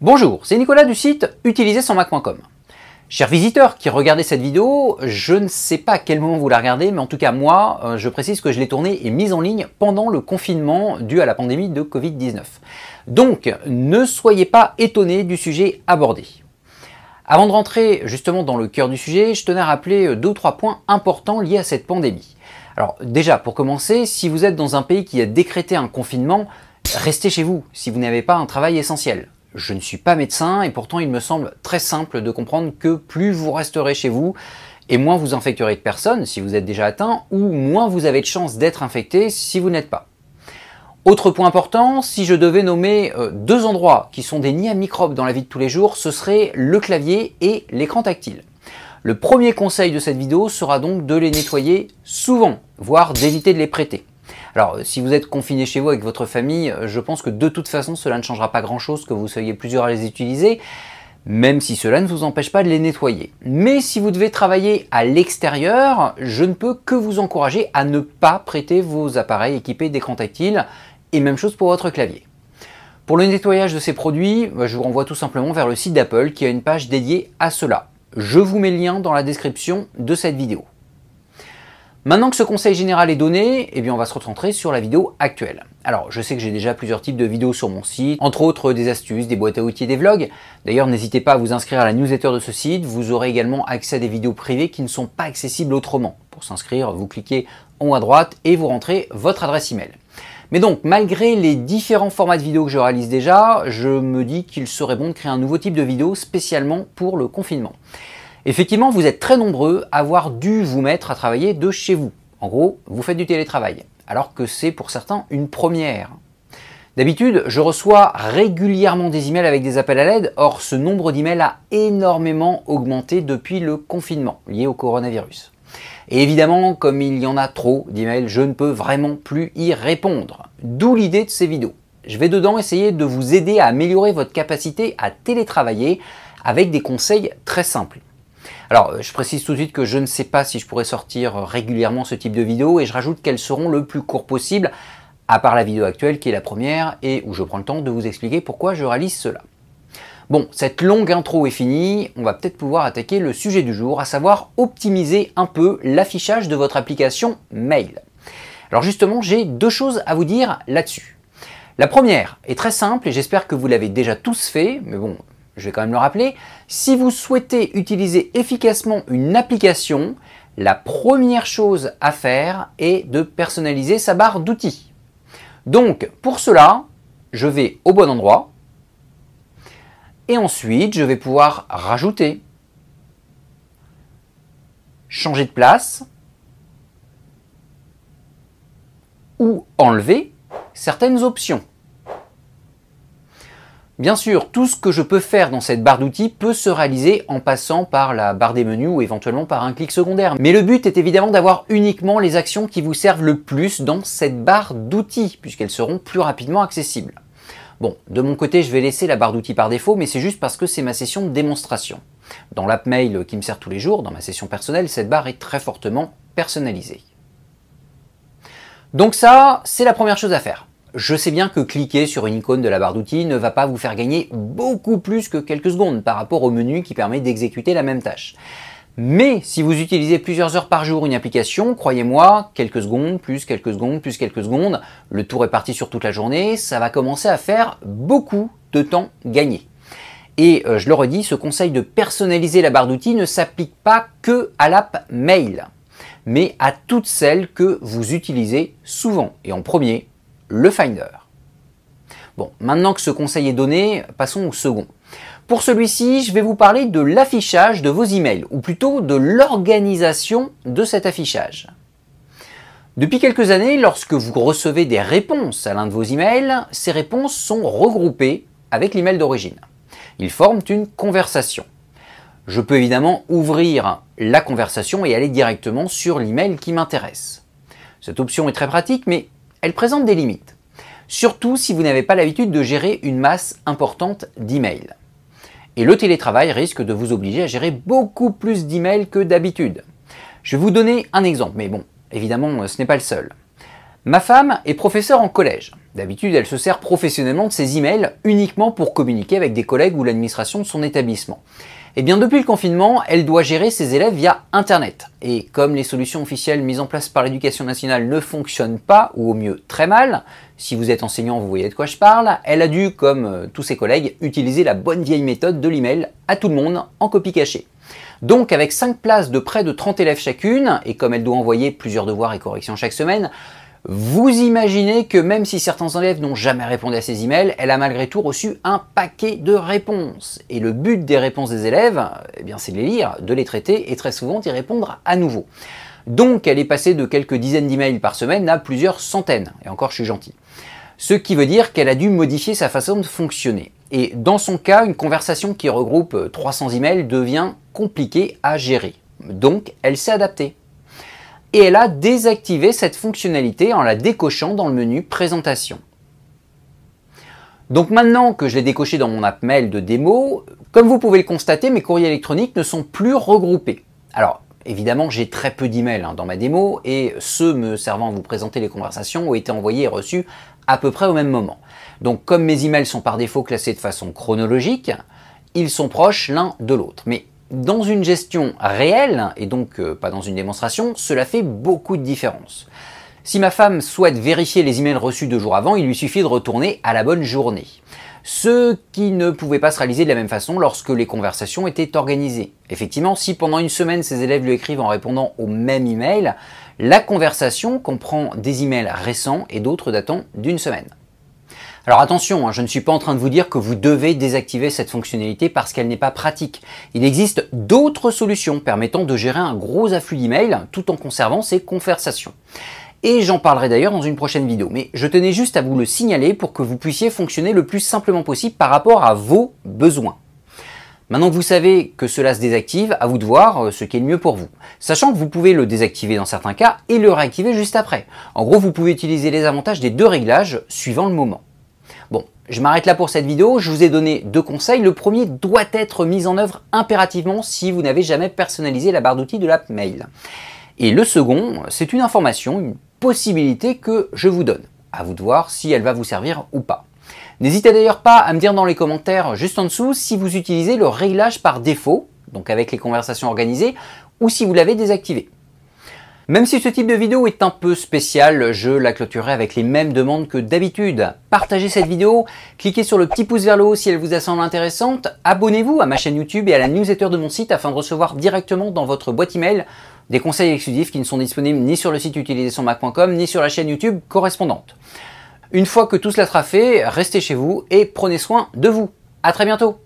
Bonjour, c'est Nicolas du site utiliser son Mac.com. Chers visiteurs qui regardez cette vidéo, je ne sais pas à quel moment vous la regardez, mais en tout cas moi, euh, je précise que je l'ai tournée et mise en ligne pendant le confinement dû à la pandémie de Covid-19. Donc, ne soyez pas étonnés du sujet abordé. Avant de rentrer justement dans le cœur du sujet, je tenais à rappeler euh, deux ou trois points importants liés à cette pandémie. Alors déjà, pour commencer, si vous êtes dans un pays qui a décrété un confinement, restez chez vous si vous n'avez pas un travail essentiel. Je ne suis pas médecin et pourtant il me semble très simple de comprendre que plus vous resterez chez vous, et moins vous infecterez de personnes si vous êtes déjà atteint, ou moins vous avez de chances d'être infecté si vous n'êtes pas. Autre point important, si je devais nommer euh, deux endroits qui sont des nids à microbes dans la vie de tous les jours, ce serait le clavier et l'écran tactile. Le premier conseil de cette vidéo sera donc de les nettoyer souvent, voire d'éviter de les prêter. Alors, euh, si vous êtes confiné chez vous avec votre famille, euh, je pense que de toute façon, cela ne changera pas grand-chose que vous soyez plusieurs à les utiliser même si cela ne vous empêche pas de les nettoyer. Mais si vous devez travailler à l'extérieur, je ne peux que vous encourager à ne pas prêter vos appareils équipés d'écran tactile, et même chose pour votre clavier. Pour le nettoyage de ces produits, bah, je vous renvoie tout simplement vers le site d'Apple qui a une page dédiée à cela. Je vous mets le lien dans la description de cette vidéo. Maintenant que ce conseil général est donné, eh bien on va se recentrer sur la vidéo actuelle. Alors je sais que j'ai déjà plusieurs types de vidéos sur mon site, entre autres euh, des astuces, des boîtes à outils et des vlogs. D'ailleurs n'hésitez pas à vous inscrire à la newsletter de ce site, vous aurez également accès à des vidéos privées qui ne sont pas accessibles autrement. Pour s'inscrire, vous cliquez en haut à droite et vous rentrez votre adresse email. Mais donc, malgré les différents formats de vidéos que je réalise déjà, je me dis qu'il serait bon de créer un nouveau type de vidéo spécialement pour le confinement. Effectivement, vous êtes très nombreux à avoir dû vous mettre à travailler de chez vous. En gros, vous faites du télétravail, alors que c'est pour certains une première. D'habitude, je reçois régulièrement des emails avec des appels à l'aide, or ce nombre d'emails a énormément augmenté depuis le confinement lié au coronavirus. Et évidemment, comme il y en a trop d'emails, je ne peux vraiment plus y répondre. D'où l'idée de ces vidéos. Je vais dedans essayer de vous aider à améliorer votre capacité à télétravailler avec des conseils très simples. Alors, euh, je précise tout de suite que je ne sais pas si je pourrais sortir euh, régulièrement ce type de vidéo et je rajoute qu'elles seront le plus court possible, à part la vidéo actuelle qui est la première et où je prends le temps de vous expliquer pourquoi je réalise cela. Bon, cette longue intro est finie, on va peut-être pouvoir attaquer le sujet du jour, à savoir optimiser un peu l'affichage de votre application mail. Alors justement, j'ai deux choses à vous dire là-dessus. La première est très simple et j'espère que vous l'avez déjà tous fait, mais bon, je vais quand même le rappeler, si vous souhaitez utiliser efficacement une application, la première chose à faire est de personnaliser sa barre d'outils. Donc pour cela, je vais au bon endroit et ensuite je vais pouvoir rajouter, changer de place ou enlever certaines options. Bien sûr, tout ce que je peux faire dans cette barre d'outils peut se réaliser en passant par la barre des menus ou éventuellement par un clic secondaire. Mais le but est évidemment d'avoir uniquement les actions qui vous servent le plus dans cette barre d'outils, puisqu'elles seront plus rapidement accessibles. Bon, de mon côté, je vais laisser la barre d'outils par défaut, mais c'est juste parce que c'est ma session de démonstration. Dans l'app mail qui me sert tous les jours, dans ma session personnelle, cette barre est très fortement personnalisée. Donc ça, c'est la première chose à faire. Je sais bien que cliquer sur une icône de la barre d'outils ne va pas vous faire gagner beaucoup plus que quelques secondes par rapport au menu qui permet d'exécuter la même tâche. Mais si vous utilisez plusieurs heures par jour une application, croyez-moi, quelques secondes, plus quelques secondes, plus quelques secondes, le tour est parti sur toute la journée, ça va commencer à faire beaucoup de temps gagné. Et euh, je le redis, ce conseil de personnaliser la barre d'outils ne s'applique pas que à l'app Mail, mais à toutes celles que vous utilisez souvent. Et en premier, le Finder. Bon, maintenant que ce conseil est donné, passons au second. Pour celui-ci, je vais vous parler de l'affichage de vos emails, ou plutôt de l'organisation de cet affichage. Depuis quelques années, lorsque vous recevez des réponses à l'un de vos emails, ces réponses sont regroupées avec l'email d'origine. Ils forment une conversation. Je peux évidemment ouvrir la conversation et aller directement sur l'email qui m'intéresse. Cette option est très pratique, mais elle présente des limites, surtout si vous n'avez pas l'habitude de gérer une masse importante d'emails. Et le télétravail risque de vous obliger à gérer beaucoup plus d'emails que d'habitude. Je vais vous donner un exemple, mais bon, évidemment, euh, ce n'est pas le seul. Ma femme est professeure en collège. D'habitude, elle se sert professionnellement de ses emails uniquement pour communiquer avec des collègues ou l'administration de son établissement. Et eh bien depuis le confinement, elle doit gérer ses élèves via Internet. Et comme les solutions officielles mises en place par l'éducation nationale ne fonctionnent pas, ou au mieux très mal, si vous êtes enseignant vous voyez de quoi je parle, elle a dû, comme euh, tous ses collègues, utiliser la bonne vieille méthode de l'email à tout le monde en copie cachée. Donc avec 5 places de près de 30 élèves chacune, et comme elle doit envoyer plusieurs devoirs et corrections chaque semaine, vous imaginez que même si certains élèves n'ont jamais répondu à ces emails, elle a malgré tout reçu un paquet de réponses. Et le but des réponses des élèves, eh bien, c'est de les lire, de les traiter et très souvent d'y répondre à nouveau. Donc elle est passée de quelques dizaines d'emails par semaine à plusieurs centaines. Et encore, je suis gentil. Ce qui veut dire qu'elle a dû modifier sa façon de fonctionner. Et dans son cas, une conversation qui regroupe 300 emails devient compliquée à gérer. Donc elle s'est adaptée et elle a désactivé cette fonctionnalité en la décochant dans le menu Présentation. Donc maintenant que je l'ai décoché dans mon app mail de démo, comme vous pouvez le constater, mes courriers électroniques ne sont plus regroupés. Alors évidemment, j'ai très peu d'emails hein, dans ma démo et ceux me servant à vous présenter les conversations ont été envoyés et reçus à peu près au même moment. Donc comme mes emails sont par défaut classés de façon chronologique, ils sont proches l'un de l'autre. Mais dans une gestion réelle, et donc euh, pas dans une démonstration, cela fait beaucoup de différence. Si ma femme souhaite vérifier les emails reçus deux jours avant, il lui suffit de retourner à la bonne journée. Ce qui ne pouvait pas se réaliser de la même façon lorsque les conversations étaient organisées. Effectivement, si pendant une semaine ses élèves lui écrivent en répondant au même email, la conversation comprend des emails récents et d'autres datant d'une semaine. Alors attention, hein, je ne suis pas en train de vous dire que vous devez désactiver cette fonctionnalité parce qu'elle n'est pas pratique. Il existe d'autres solutions permettant de gérer un gros afflux d'emails tout en conservant ces conversations et j'en parlerai d'ailleurs dans une prochaine vidéo. Mais je tenais juste à vous le signaler pour que vous puissiez fonctionner le plus simplement possible par rapport à vos besoins. Maintenant que vous savez que cela se désactive, à vous de voir euh, ce qui est le mieux pour vous. Sachant que vous pouvez le désactiver dans certains cas et le réactiver juste après. En gros, vous pouvez utiliser les avantages des deux réglages suivant le moment. Je m'arrête là pour cette vidéo, je vous ai donné deux conseils. Le premier doit être mis en œuvre impérativement si vous n'avez jamais personnalisé la barre d'outils de l'app Mail. Et le second, c'est une information, une possibilité que je vous donne. À vous de voir si elle va vous servir ou pas. N'hésitez d'ailleurs pas à me dire dans les commentaires juste en dessous si vous utilisez le réglage par défaut, donc avec les conversations organisées, ou si vous l'avez désactivé. Même si ce type de vidéo est un peu spécial, je la clôturerai avec les mêmes demandes que d'habitude. Partagez cette vidéo, cliquez sur le petit pouce vers le haut si elle vous a semblé intéressante, abonnez-vous à ma chaîne YouTube et à la newsletter de mon site afin de recevoir directement dans votre boîte email des conseils exclusifs qui ne sont disponibles ni sur le site mac.com ni sur la chaîne YouTube correspondante. Une fois que tout cela sera fait, restez chez vous et prenez soin de vous. À très bientôt